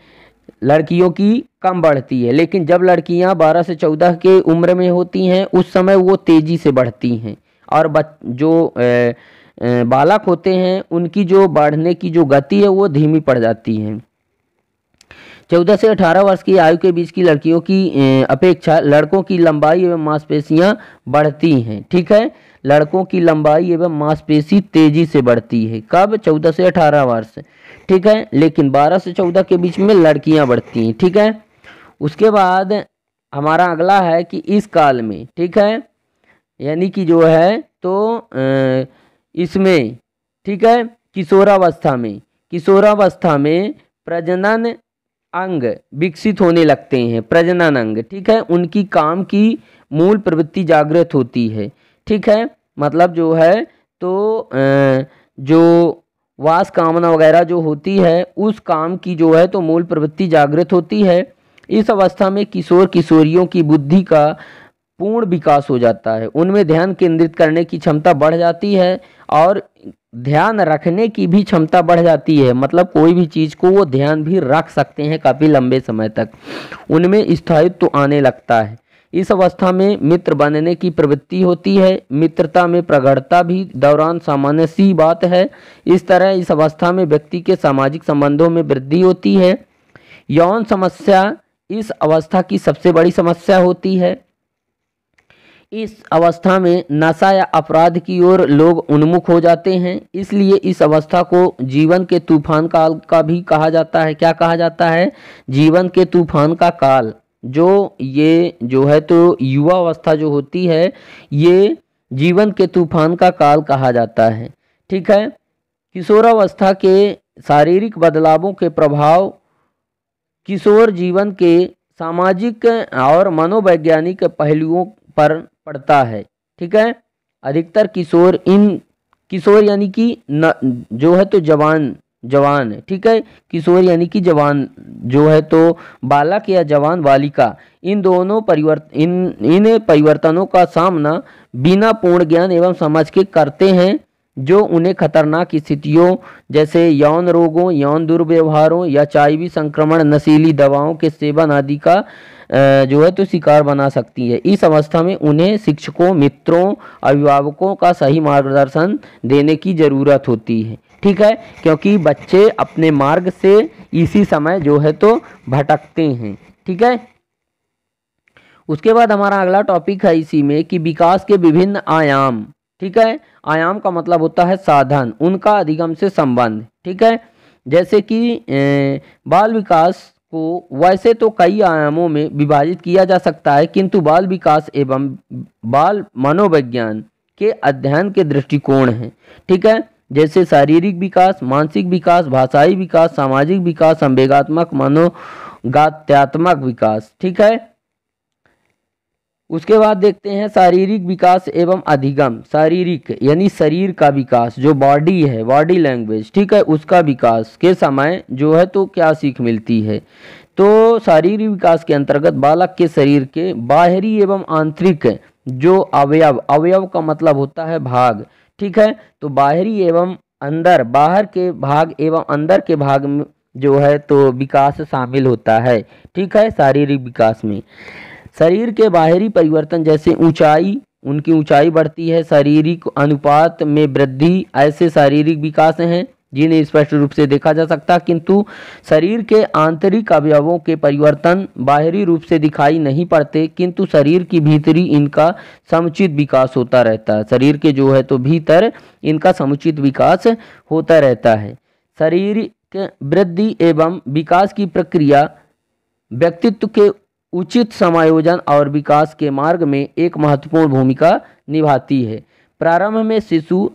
Speaker 1: लड़कियों की कम बढ़ती है लेकिन जब लड़कियां 12 से 14 के उम्र में होती हैं उस समय वो तेज़ी से बढ़ती हैं और बच जो ए, ए, बालक होते हैं उनकी जो बढ़ने की जो गति है वो धीमी पड़ जाती है चौदह से अठारह वर्ष की आयु के बीच की लड़कियों की अपेक्षा लड़कों की लंबाई एवं मांसपेशियां बढ़ती हैं ठीक है लड़कों की लंबाई एवं मांसपेशी तेजी से बढ़ती है कब चौदह से अठारह वर्ष ठीक है लेकिन बारह से चौदह के बीच में लड़कियां बढ़ती हैं ठीक है उसके बाद हमारा अगला है कि इस काल में ठीक है यानी कि जो है तो इसमें ठीक है किशोरावस्था में किशोरावस्था में प्रजनन अंग विकसित होने लगते हैं प्रजनन अंग ठीक है उनकी काम की मूल प्रवृत्ति जागृत होती है ठीक है मतलब जो है तो जो वास कामना वगैरह जो होती है उस काम की जो है तो मूल प्रवृत्ति जागृत होती है इस अवस्था में किशोर किशोरियों की बुद्धि का पूर्ण विकास हो जाता है उनमें ध्यान केंद्रित करने की क्षमता बढ़ जाती है और ध्यान रखने की भी क्षमता बढ़ जाती है मतलब कोई भी चीज़ को वो ध्यान भी रख सकते हैं काफ़ी लंबे समय तक उनमें स्थायित्व तो आने लगता है इस अवस्था में मित्र बनने की प्रवृत्ति होती है मित्रता में प्रगढ़ता भी दौरान सामान्य सी बात है इस तरह इस अवस्था में व्यक्ति के सामाजिक संबंधों में वृद्धि होती है यौन समस्या इस अवस्था की सबसे बड़ी समस्या होती है इस अवस्था में नशा या अपराध की ओर लोग उन्मुख हो जाते हैं इसलिए इस अवस्था को जीवन के तूफान काल का भी कहा जाता है क्या कहा जाता है जीवन के तूफान का काल जो ये जो है तो युवा अवस्था जो होती है ये जीवन के तूफान का काल कहा जाता है ठीक है किशोरावस्था के शारीरिक बदलावों के प्रभाव किशोर जीवन के सामाजिक और मनोवैज्ञानिक पहलुओं पर पड़ता है ठीक है अधिकतर किशोर इन किशोर यानी कि न जो है तो जवान जवान ठीक है किशोर यानी कि जवान जो है तो बालक या जवान बालिका इन दोनों परिवर्तन इन इन परिवर्तनों का सामना बिना पूर्ण ज्ञान एवं समझ के करते हैं जो उन्हें खतरनाक स्थितियों जैसे यौन रोगों यौन दुर्व्यवहारों या चाईवी संक्रमण नशीली दवाओं के सेवन आदि का जो है तो शिकार बना सकती है इस अवस्था में उन्हें शिक्षकों मित्रों अभिभावकों का सही मार्गदर्शन देने की ज़रूरत होती है ठीक है क्योंकि बच्चे अपने मार्ग से इसी समय जो है तो भटकते हैं ठीक है उसके बाद हमारा अगला टॉपिक है इसी में कि विकास के विभिन्न आयाम ठीक है आयाम का मतलब होता है साधन उनका अधिगम से संबंध ठीक है जैसे कि बाल विकास को वैसे तो कई आयामों में विभाजित किया जा सकता है किंतु बाल विकास एवं बाल मनोविज्ञान के अध्ययन के दृष्टिकोण हैं ठीक है जैसे शारीरिक विकास मानसिक विकास भाषाई विकास सामाजिक विकास संवेगात्मक मनोगात्यात्मक विकास ठीक है उसके बाद देखते हैं शारीरिक विकास एवं अधिगम शारीरिक यानी शरीर का विकास जो बॉडी है बॉडी लैंग्वेज ठीक है उसका विकास के समय जो है तो क्या सीख मिलती है तो शारीरिक विकास के अंतर्गत बालक के शरीर के बाहरी एवं आंतरिक जो अवयव अवयव का मतलब होता है भाग ठीक है तो बाहरी एवं अंदर बाहर के भाग एवं अंदर के भाग जो है तो विकास शामिल होता है ठीक है शारीरिक विकास में शरीर के बाहरी परिवर्तन जैसे ऊंचाई उनकी ऊंचाई बढ़ती है शारीरिक अनुपात में वृद्धि ऐसे शारीरिक विकास हैं जिन्हें स्पष्ट रूप से देखा जा सकता किंतु शरीर के आंतरिक अवयवों के परिवर्तन बाहरी रूप से दिखाई नहीं पड़ते किंतु शरीर की भीतरी इनका समुचित विकास होता रहता है शरीर के जो है तो भीतर इनका समुचित विकास होता रहता है शरीर वृद्धि एवं विकास की प्रक्रिया व्यक्तित्व के उचित समायोजन और विकास के मार्ग में एक महत्वपूर्ण भूमिका निभाती है प्रारंभ में शिशु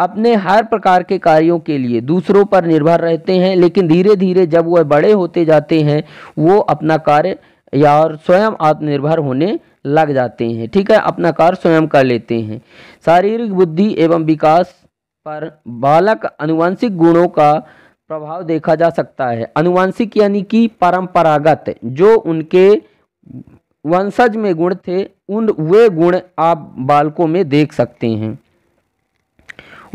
Speaker 1: अपने हर प्रकार के कार्यों के लिए दूसरों पर निर्भर रहते हैं लेकिन धीरे धीरे जब वह बड़े होते जाते हैं वो अपना कार्य या और स्वयं आत्मनिर्भर होने लग जाते हैं ठीक है अपना कार्य स्वयं कर लेते हैं शारीरिक बुद्धि एवं विकास पर बालक अनुवांशिक गुणों का प्रभाव देखा जा सकता है अनुवांशिक यानी कि परंपरागत जो उनके वंशज में गुण थे उन वे गुण आप बालकों में देख सकते हैं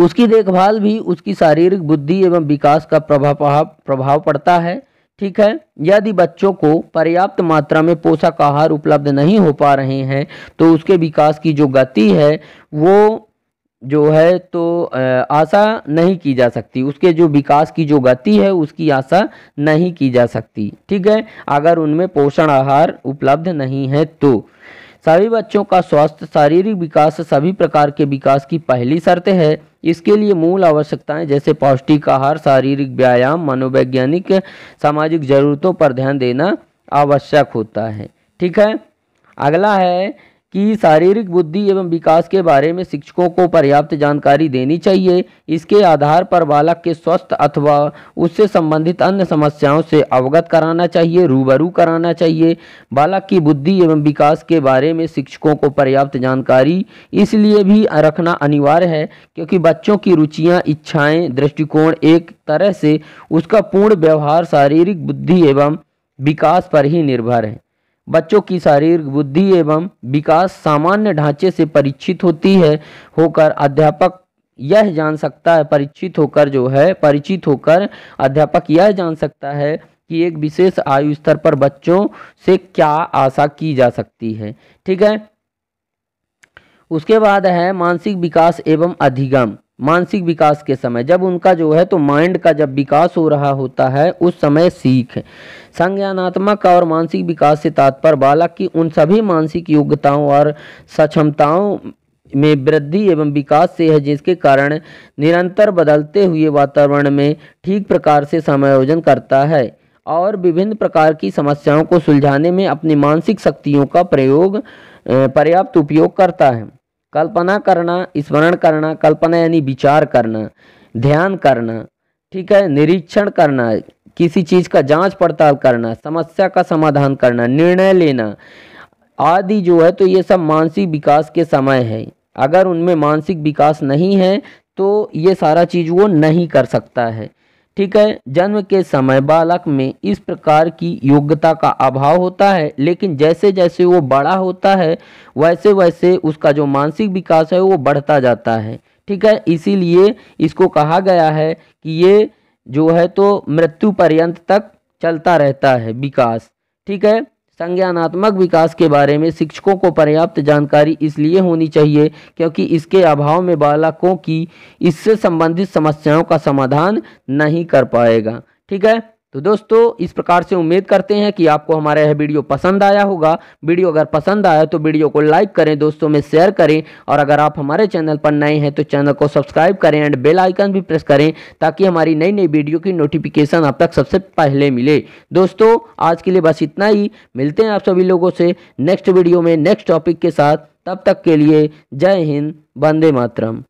Speaker 1: उसकी देखभाल भी उसकी शारीरिक बुद्धि एवं विकास का प्रभाव प्रभाव पड़ता है ठीक है यदि बच्चों को पर्याप्त मात्रा में पोषक आहार उपलब्ध नहीं हो पा रहे हैं तो उसके विकास की जो गति है वो जो है तो आशा नहीं की जा सकती उसके जो विकास की जो गति है उसकी आशा नहीं की जा सकती ठीक है अगर उनमें पोषण आहार उपलब्ध नहीं है तो सभी बच्चों का स्वास्थ्य शारीरिक विकास सभी प्रकार के विकास की पहली शर्त है इसके लिए मूल आवश्यकताएं जैसे पौष्टिक आहार शारीरिक व्यायाम मनोवैज्ञानिक सामाजिक जरूरतों पर ध्यान देना आवश्यक होता है ठीक है अगला है कि शारीरिक बुद्धि एवं विकास के बारे में शिक्षकों को पर्याप्त जानकारी देनी चाहिए इसके आधार पर बालक के स्वस्थ अथवा उससे संबंधित अन्य समस्याओं से अवगत कराना चाहिए रूबरू कराना चाहिए बालक की बुद्धि एवं विकास के बारे में शिक्षकों को पर्याप्त जानकारी इसलिए भी रखना अनिवार्य है क्योंकि बच्चों की रुचियाँ इच्छाएँ दृष्टिकोण एक तरह से उसका पूर्ण व्यवहार शारीरिक बुद्धि एवं विकास पर ही निर्भर है बच्चों की शारीरिक बुद्धि एवं विकास सामान्य ढांचे से परिचित होती है होकर अध्यापक यह जान सकता है परिचित होकर जो है परिचित होकर अध्यापक यह जान सकता है कि एक विशेष आयु स्तर पर बच्चों से क्या आशा की जा सकती है ठीक है उसके बाद है मानसिक विकास एवं अधिगम मानसिक विकास के समय जब उनका जो है तो माइंड का जब विकास हो रहा होता है उस समय सीख संज्ञानात्मक और मानसिक विकास से तात्पर्य बालक की उन सभी मानसिक योग्यताओं और सक्षमताओं में वृद्धि एवं विकास से है जिसके कारण निरंतर बदलते हुए वातावरण में ठीक प्रकार से समायोजन करता है और विभिन्न प्रकार की समस्याओं को सुलझाने में अपनी मानसिक शक्तियों का प्रयोग पर्याप्त उपयोग करता है कल्पना करना स्मरण करना कल्पना यानी विचार करना ध्यान करना ठीक है निरीक्षण करना किसी चीज़ का जांच पड़ताल करना समस्या का समाधान करना निर्णय लेना आदि जो है तो ये सब मानसिक विकास के समय है अगर उनमें मानसिक विकास नहीं है तो ये सारा चीज़ वो नहीं कर सकता है ठीक है जन्म के समय बालक में इस प्रकार की योग्यता का अभाव होता है लेकिन जैसे जैसे वो बड़ा होता है वैसे वैसे उसका जो मानसिक विकास है वो बढ़ता जाता है ठीक है इसीलिए इसको कहा गया है कि ये जो है तो मृत्यु पर्यंत तक चलता रहता है विकास ठीक है संज्ञानात्मक विकास के बारे में शिक्षकों को पर्याप्त जानकारी इसलिए होनी चाहिए क्योंकि इसके अभाव में बालकों की इससे संबंधित समस्याओं का समाधान नहीं कर पाएगा ठीक है तो दोस्तों इस प्रकार से उम्मीद करते हैं कि आपको हमारा यह वीडियो पसंद आया होगा वीडियो अगर पसंद आया तो वीडियो को लाइक करें दोस्तों में शेयर करें और अगर आप हमारे चैनल पर नए हैं तो चैनल को सब्सक्राइब करें एंड बेल आइकन भी प्रेस करें ताकि हमारी नई नई वीडियो की नोटिफिकेशन आप तक सबसे पहले मिले दोस्तों आज के लिए बस इतना ही मिलते हैं आप सभी लोगों से नेक्स्ट वीडियो में नेक्स्ट टॉपिक के साथ तब तक के लिए जय हिंद वंदे मातरम